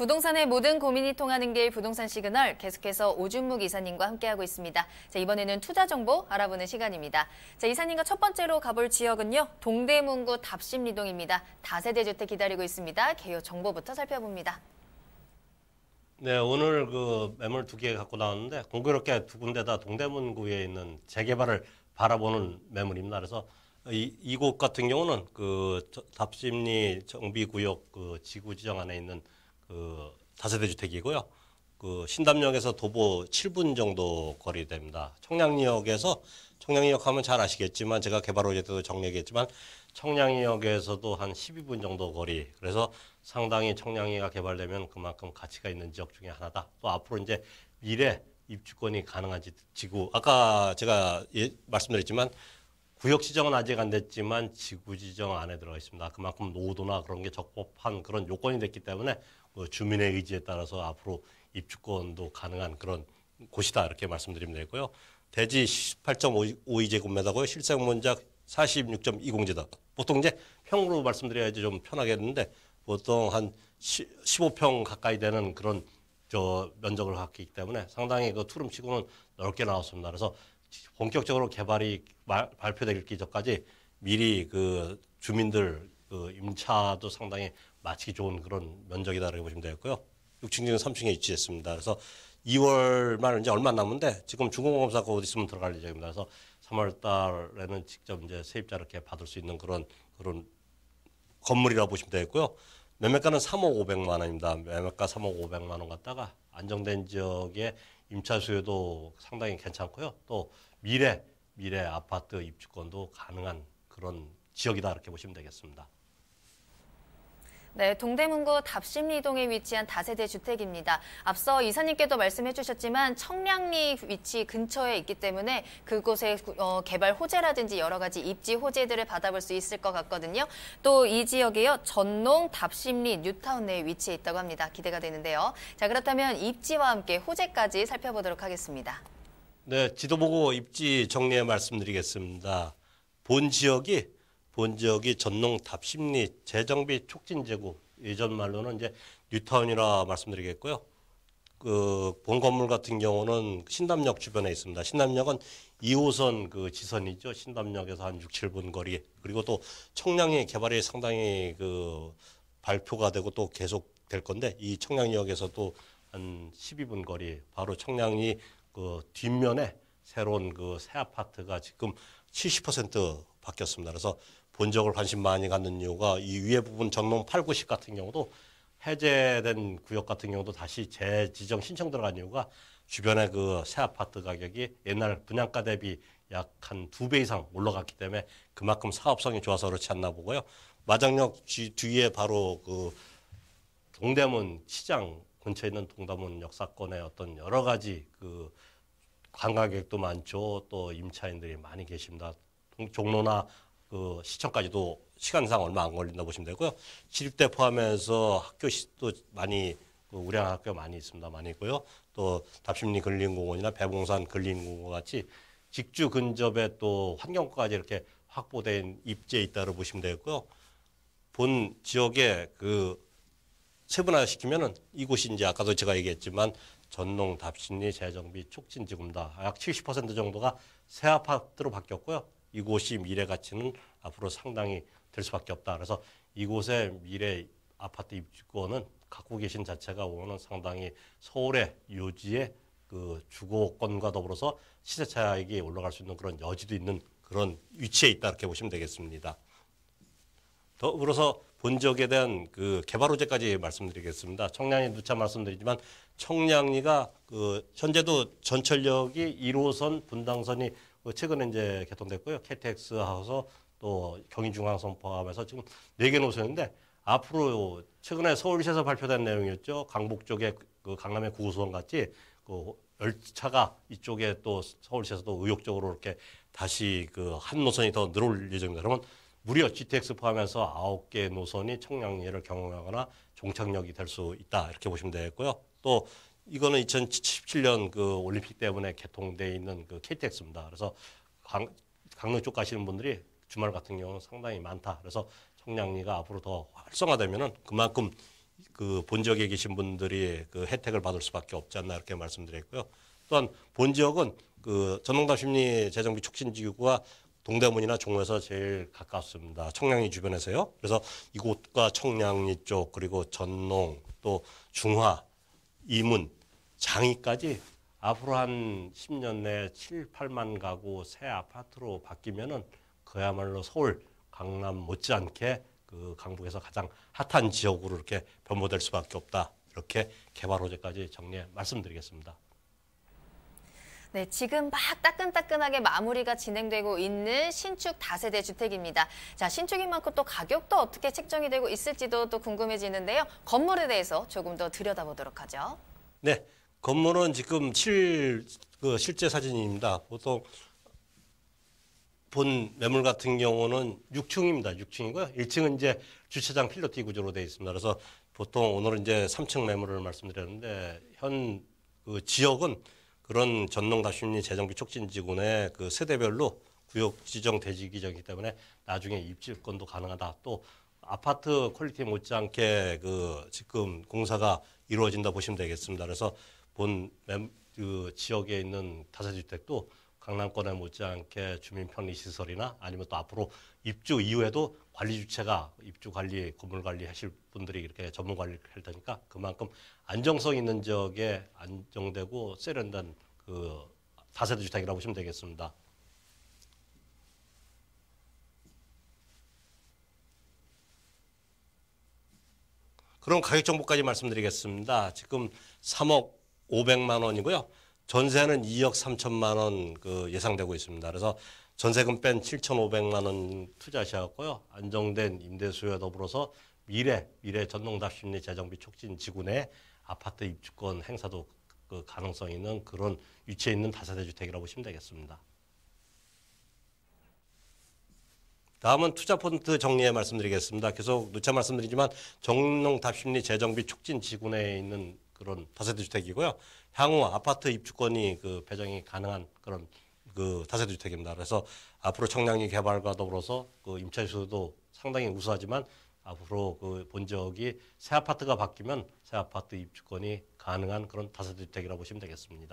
부동산의 모든 고민이 통하는 길 부동산 시그널 계속해서 오준무 기사님과 함께하고 있습니다. 자, 이번에는 투자 정보 알아보는 시간입니다. 자, 이사님과 첫 번째로 가볼 지역은요. 동대문구 답심리동입니다. 다세대 주택 기다리고 있습니다. 개요 정보부터 살펴봅니다. 네, 오늘 그 매물 두 개 갖고 나왔는데 공교롭게 두 군데 다 동대문구에 있는 재개발을 바라보는 매물입니다. 그래서 이, 이곳 같은 경우는 그 답심리 정비구역 그 지구 지정 안에 있는 그 다세대 주택이고요. 그 신담역에서 도보 7분 정도 거리됩니다. 청량리역에서 청량리역 하면 잘 아시겠지만 제가 개발 어제 때도 정리했지만 청량리역에서도 한 12분 정도 거리. 그래서 상당히 청량리가 개발되면 그만큼 가치가 있는 지역 중에 하나다. 또 앞으로 이제 미래 입주권이 가능한 지구. 아까 제가 예, 말씀드렸지만 구역 지정은 아직 안 됐지만 지구 지정 안에 들어가 있습니다. 그만큼 노도나 후 그런 게 적법한 그런 요건이 됐기 때문에 뭐 주민의 의지에 따라서 앞으로 입주권도 가능한 그런 곳이다 이렇게 말씀드리면 되고요. 대지 18.52제곱미터고요. 실생문작 46.20제다. 보통 이제 평으로 말씀드려야지 좀 편하겠는데 보통 한 15평 가까이 되는 그런 저 면적을 갖기 때문에 상당히 그 투룸치고는 넓게 나왔습니다. 그래서 본격적으로 개발이 말, 발표되기 전까지 미리 그 주민들 그 임차도 상당히 마치기 좋은 그런 면적이다라고 보시면 되겠고요. 6층 중 3층에 위치했습니다. 그래서 2월 말 이제 얼마 남는데 지금 준공검사 가 어디 있으면 들어갈 예정입니다. 그래서 3월 달에는 직접 이제 세입자 이렇게 받을 수 있는 그런 그런 건물이라고 보시면 되겠고요. 매매가는 3억 5백만 원입니다. 매매가 3억 5백만 원 갖다가 안정된 지역에 임차 수요도 상당히 괜찮고요. 또 미래 미래 아파트 입주권도 가능한 그런 지역이다 이렇게 보시면 되겠습니다. 네, 동대문구 답심리동에 위치한 다세대 주택입니다. 앞서 이사님께도 말씀해 주셨지만 청량리 위치 근처에 있기 때문에 그곳에 어, 개발 호재라든지 여러 가지 입지 호재들을 받아볼 수 있을 것 같거든요. 또 이지역이요 전농, 답심리, 뉴타운 내에 위치해 있다고 합니다. 기대가 되는데요. 자, 그렇다면 입지와 함께 호재까지 살펴보도록 하겠습니다. 네, 지도보고 입지 정리해 말씀드리겠습니다. 본 지역이 본 지역이 전농 답심리 재정비 촉진 제구 예전 말로는 이제 뉴타운이라 말씀드리겠고요. 그 본 건물 같은 경우는 신담역 주변에 있습니다. 신담역은 2호선 그 지선이죠. 신담역에서 한 6, 7분 거리. 그리고 또 청량리 개발이 상당히 그 발표가 되고 또 계속 될 건데 이 청량역에서 도한 12분 거리 바로 청량리 그 뒷면에 새로운 그 새 아파트가 지금 70% 바뀌었습니다. 그래서 본적을 관심 많이 갖는 이유가 이 위에 부분 전농 8, 90 같은 경우도 해제된 구역 같은 경우도 다시 재지정 신청 들어간 이유가 주변에 그 새 아파트 가격이 옛날 분양가 대비 약 한 두 배 이상 올라갔기 때문에 그만큼 사업성이 좋아서 그렇지 않나 보고요. 마장역 뒤에 바로 그 동대문 시장 근처에 있는 동대문 역사권에 어떤 여러 가지 그 관광객도 많죠. 또 임차인들이 많이 계십니다. 종로나 그 시청까지도 시간상 얼마 안 걸린다 보시면 되고요. 지립대 포함해서 학교 시도 많이 그 우량 학교 많이 있습니다. 많이 있고요. 또 답심리 근린공원이나 배봉산 근린공원 같이 직주 근접에 또 환경까지 이렇게 확보된 입지에 있다고 보시면 되겠고요. 본 지역에 그 세분화시키면은 이곳이 이제 아까도 제가 얘기했지만 전농 답심리 재정비 촉진 지구입니다. 약 70% 정도가 새 아파트로 바뀌었고요. 이곳이 미래 가치는 앞으로 상당히 될 수밖에 없다. 그래서 이곳의 미래 아파트 입주권은 갖고 계신 자체가 오는 상당히 서울의 요지의 그 주거권과 더불어서 시세 차익이 올라갈 수 있는 그런 여지도 있는 그런 위치에 있다 이렇게 보시면 되겠습니다. 더불어서 본 지역에 대한 그 개발 호재까지 말씀드리겠습니다. 청량리 누차 말씀드리지만 청량리가 그 현재도 전철역이 1호선 분당선이 뭐 최근에 이제 개통됐고요. KTX 하고서 또 경인중앙선 포함해서 지금 네 개 노선인데 앞으로 최근에 서울시에서 발표된 내용이었죠. 강북 쪽에 그 강남의 구호선 같이 그 열차가 이쪽에 또 서울시에서도 의욕적으로 이렇게 다시 그 한 노선이 더 늘어올 예정입니다. 그러면 무려 GTX 포함해서 아홉 개 노선이 청량리를 경험하거나 종착역이 될 수 있다 이렇게 보시면 되겠고요. 또 이거는 2017년 그 올림픽 때문에 개통돼 있는 그 KTX입니다. 그래서 강, 강릉 쪽 가시는 분들이 주말 같은 경우는 상당히 많다. 그래서 청량리가 앞으로 더 활성화되면은 그만큼 그 본지역에 계신 분들이 그 혜택을 받을 수밖에 없지 않나 이렇게 말씀드렸고요. 또한 본지역은 그 전농담 심리 재정비 촉진지구가 동대문이나 종로에서 제일 가깝습니다. 청량리 주변에서요. 그래서 이곳과 청량리 쪽 그리고 전농 또 중화 이문, 장이까지 앞으로 한 10년 내에 7, 8만 가구 새 아파트로 바뀌면은 그야말로 서울, 강남 못지않게 그 강북에서 가장 핫한 지역으로 이렇게 변모될 수밖에 없다. 이렇게 개발 호재까지 정리해 말씀드리겠습니다. 네, 지금 막 따끈따끈하게 마무리가 진행되고 있는 신축 다세대 주택입니다. 자, 신축인 만큼 또 가격도 어떻게 책정이 되고 있을지도 또 궁금해지는데요. 건물에 대해서 조금 더 들여다보도록 하죠. 네, 건물은 지금 7, 그 실제 사진입니다. 보통 본 매물 같은 경우는 6층입니다. 6층이고요. 1층은 이제 주차장 필로티 구조로 되어 있습니다. 그래서 보통 오늘은 이제 3층 매물을 말씀드렸는데 현 그 지역은 그런 전농가심리 재정비 촉진지구의 그 세대별로 구역 지정 대지기정이기 때문에 나중에 입지권도 가능하다. 또 아파트 퀄리티 못지않게 그 지금 공사가 이루어진다 보시면 되겠습니다. 그래서 본 그 지역에 있는 다세주택도 강남권에 못지않게 주민 편의 시설이나 아니면 또 앞으로 입주 이후에도 관리 주체가 입주 관리, 건물 관리 하실 분들이 이렇게 전문 관리를 할 테니까 그만큼 안정성 있는 지역에 안정되고 세련된 그 다세대 주택이라고 보시면 되겠습니다. 그럼 가격 정보까지 말씀드리겠습니다. 지금 3억 500만 원이고요. 전세는 2억 3천만 원 그 예상되고 있습니다. 그래서 전세금 뺀 7,500만 원 투자하셨고요. 안정된 임대 수요와 더불어서 미래 미래 전농답심리 재정비 촉진 지구내 아파트 입주권 행사도 그 가능성 있는 그런 위치에 있는 다세대 주택이라고 보시면 되겠습니다. 다음은 투자 폰트 정리에 말씀드리겠습니다. 계속 누차 말씀드리지만 정농답심리 재정비 촉진 지구내에 있는 그런 다세대 주택이고요. 향후 아파트 입주권이 그 배정이 가능한 그런 그 다세대 주택입니다. 그래서 앞으로 청량리 개발과 더불어서 그 임차수도 상당히 우수하지만 앞으로 그본지이새 아파트가 바뀌면 새 아파트 입주권이 가능한 그런 다세대 주택이라고 보시면 되겠습니다.